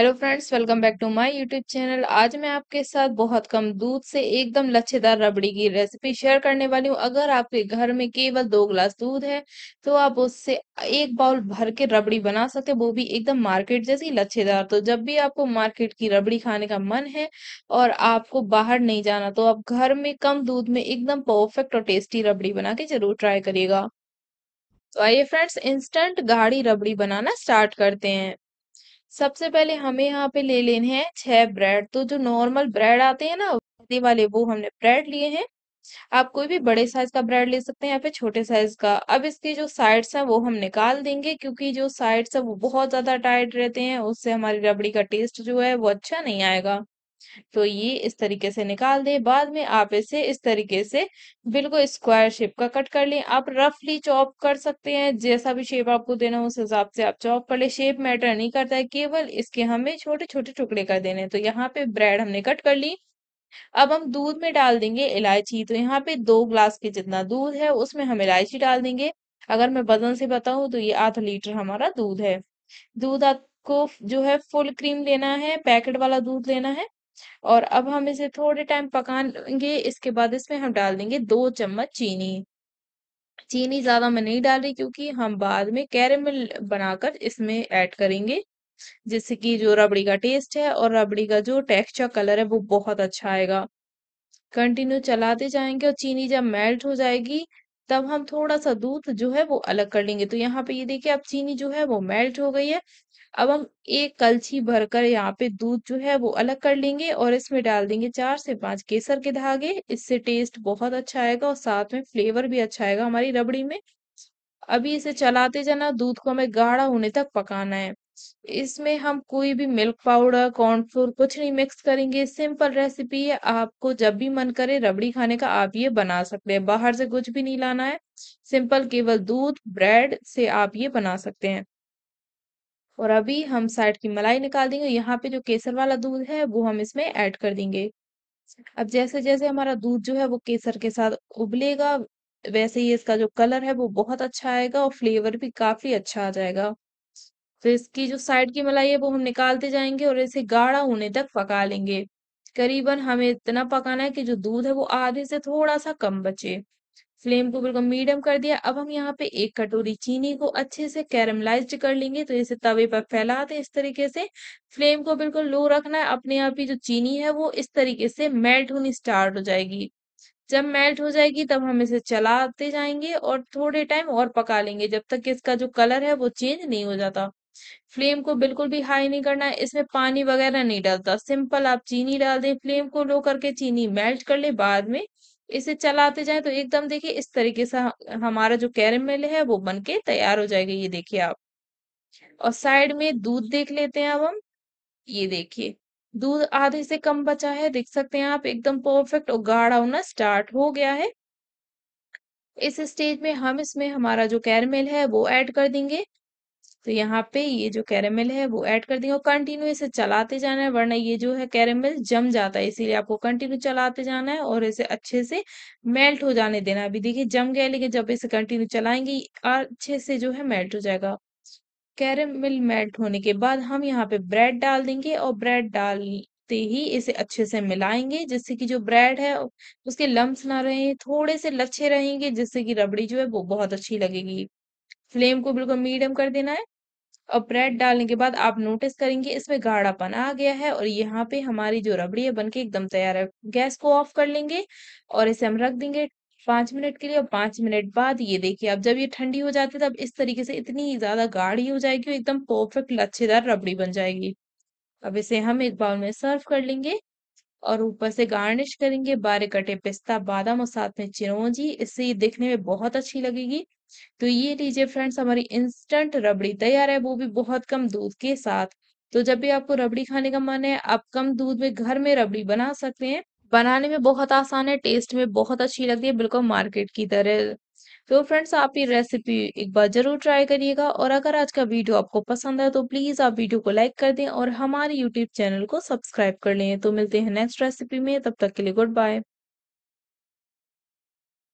hello friends welcome back to my YouTube channel आज मैं आपके साथ बहुत कम दूध से एकदम लच्छेदार रबड़ी की रेसिपी शेयर करने वाली हूँ अगर आपके घर में केवल दो ग्लास दूध है तो आप उससे एक बाउल भर के रबड़ी बना सकते वो भी एकदम मार्केट जैसी लच्छेदार तो जब भी आपको मार्केट की रबड़ी खाने का मन है और आपको बाहर नहीं जाना तो आप घर में कम दूध में एकदम परफेक्ट और टेस्टी रबड़ी बना के जरूर ट्राई करिएगा तो आइए फ्रेंड्स इंस्टेंट गाढ़ी रबड़ी बनाना स्टार्ट करते हैं सबसे पहले हमें यहाँ पे ले लेने हैं छह ब्रेड तो जो नॉर्मल ब्रेड आते हैं ना वाले वो हमने ब्रेड लिए हैं आप कोई भी बड़े साइज का ब्रेड ले सकते हैं या फिर छोटे साइज का अब इसके जो साइड्स हैं वो हम निकाल देंगे क्योंकि जो साइड्स हैं वो बहुत ज्यादा टाइट रहते हैं उससे हमारी रबड़ी का टेस्ट जो है वो अच्छा नहीं आएगा तो ये इस तरीके से निकाल दें बाद में आप इसे इस तरीके से बिल्कुल स्क्वायर शेप का कट कर लें आप रफली चॉप कर सकते हैं जैसा भी शेप आपको देना हो उस हिसाब से आप चॉप कर ले शेप मैटर नहीं करता है केवल इसके हमें छोटे छोटे टुकड़े कर देने तो यहाँ पे ब्रेड हमने कट कर ली अब हम दूध में डाल देंगे इलायची तो यहाँ पे दो ग्लास के जितना दूध है उसमें हम इलायची डाल देंगे अगर मैं वजन से बताऊं तो ये आधा लीटर हमारा दूध है दूध आपको जो है फुल क्रीम लेना है पैकेट वाला दूध लेना है और अब हम इसे थोड़े टाइम पकाएंगे इसके बाद इसमें हम डाल देंगे दो चम्मच चीनी चीनी ज्यादा मैं नहीं डाल रही क्योंकि हम बाद में कैरेमल बनाकर इसमें ऐड करेंगे जिससे कि जो रबड़ी का टेस्ट है और रबड़ी का जो टेक्सचर कलर है वो बहुत अच्छा आएगा कंटिन्यू चलाते जाएंगे और चीनी जब मेल्ट हो जाएगी तब हम थोड़ा सा दूध जो है वो अलग कर लेंगे तो यहाँ पे ये देखिए अब चीनी जो है वो मेल्ट हो गई है अब हम एक कलछी भरकर यहाँ पे दूध जो है वो अलग कर लेंगे और इसमें डाल देंगे चार से पांच केसर के धागे इससे टेस्ट बहुत अच्छा आएगा और साथ में फ्लेवर भी अच्छा आएगा हमारी रबड़ी में अभी इसे चलाते जाना दूध को हमें गाढ़ा होने तक पकाना है इसमें हम कोई भी मिल्क पाउडर कॉर्नफ्लोर कुछ नहीं मिक्स करेंगे सिंपल रेसिपी है आपको जब भी मन करे रबड़ी खाने का आप ये बना सकते हैं बाहर से कुछ भी नहीं लाना है सिंपल केवल दूध ब्रेड से आप ये बना सकते हैं और अभी हम साइड की मलाई निकाल देंगे यहाँ पे जो केसर वाला दूध है वो हम इसमें ऐड कर देंगे अब जैसे जैसे हमारा दूध जो है वो केसर के साथ उबलेगा वैसे ही इसका जो कलर है वो बहुत अच्छा आएगा और फ्लेवर भी काफी अच्छा आ जाएगा फिर इसकी जो साइड की मलाई है वो हम निकालते जाएंगे और इसे गाढ़ा होने तक पका लेंगे करीबन हमें इतना पकाना है कि जो दूध है वो आधे से थोड़ा सा कम बचे फ्लेम को बिल्कुल मीडियम कर दिया अब हम यहाँ पे एक कटोरी चीनी को अच्छे से कैरमलाइज कर लेंगे तो इसे तवे पर फैला इस तरीके से फ्लेम को बिल्कुल लो रखना है अपने आप ही जो चीनी है वो इस तरीके से मेल्ट होनी स्टार्ट हो जाएगी जब मेल्ट हो जाएगी तब हम इसे चलाते जाएंगे और थोड़े टाइम और पका लेंगे जब तक कि इसका जो कलर है वो चेंज नहीं हो जाता फ्लेम को बिल्कुल भी हाई नहीं करना है इसमें पानी वगैरह नहीं डालता सिंपल आप चीनी डाल दें फ्लेम को लो करके चीनी मेल्ट कर ले बाद में इसे चलाते जाएं तो एकदम देखिए इस तरीके से हमारा जो कैरमेल है वो बन के तैयार हो जाएगा ये देखिए आप और साइड में दूध देख लेते हैं अब हम ये देखिए दूध आधे से कम बचा है देख सकते हैं आप एकदम परफेक्ट और गाढ़ा होना स्टार्ट हो गया है इस स्टेज में हम इसमें हमारा जो कैरमेल है वो ऐड कर देंगे तो यहाँ पे ये जो कैरेमल है वो ऐड कर देंगे और कंटिन्यू इसे चलाते जाना है वरना ये जो है कैरेमल जम जाता है इसीलिए आपको कंटिन्यू चलाते जाना है और इसे अच्छे से मेल्ट हो जाने देना अभी देखिए जम गया लेकिन जब इसे कंटिन्यू चलाएंगे अच्छे से जो है मेल्ट हो जाएगा कैरेमल मेल्ट होने के बाद हम यहाँ पे ब्रेड डाल देंगे और ब्रेड डाल ही इसे अच्छे से मिलाएंगे जिससे कि जो ब्रेड है उसके लम्स ना रहे थोड़े से लच्छे रहेंगे जिससे कि रबड़ी जो है वो बहुत अच्छी लगेगी फ्लेम को बिल्कुल मीडियम कर देना है और ब्रेड डालने के बाद आप नोटिस करेंगे इसमें गाढ़ापन आ गया है और यहाँ पे हमारी जो रबड़ी है बनके एकदम तैयार है गैस को ऑफ कर लेंगे और इसे हम रख देंगे पांच मिनट के लिए और पाँच मिनट बाद ये देखिए अब जब ये ठंडी हो जाती है तब इस तरीके से इतनी ज़्यादा गाढ़ी हो जाएगी और एकदम परफेक्ट लच्छेदार रबड़ी बन जाएगी अब इसे हम एक बाउल में सर्व कर लेंगे और ऊपर से गार्निश करेंगे बारे कटे पिस्ता बादाम और साथ में चिरौंजी इससे ये दिखने में बहुत अच्छी लगेगी तो ये लीजिए फ्रेंड्स हमारी इंस्टेंट रबड़ी तैयार है वो भी बहुत कम दूध के साथ तो जब भी आपको रबड़ी खाने का मन है आप कम दूध में घर में रबड़ी बना सकते हैं बनाने में बहुत आसान है टेस्ट में बहुत अच्छी लगती है बिल्कुल मार्केट की तरह तो फ्रेंड्स आप ये रेसिपी एक बार जरूर ट्राई करिएगा और अगर आज का वीडियो आपको पसंद है तो प्लीज़ आप वीडियो को लाइक कर दें और हमारे यूट्यूब चैनल को सब्सक्राइब कर लें तो मिलते हैं नेक्स्ट रेसिपी में तब तक के लिए गुड बाय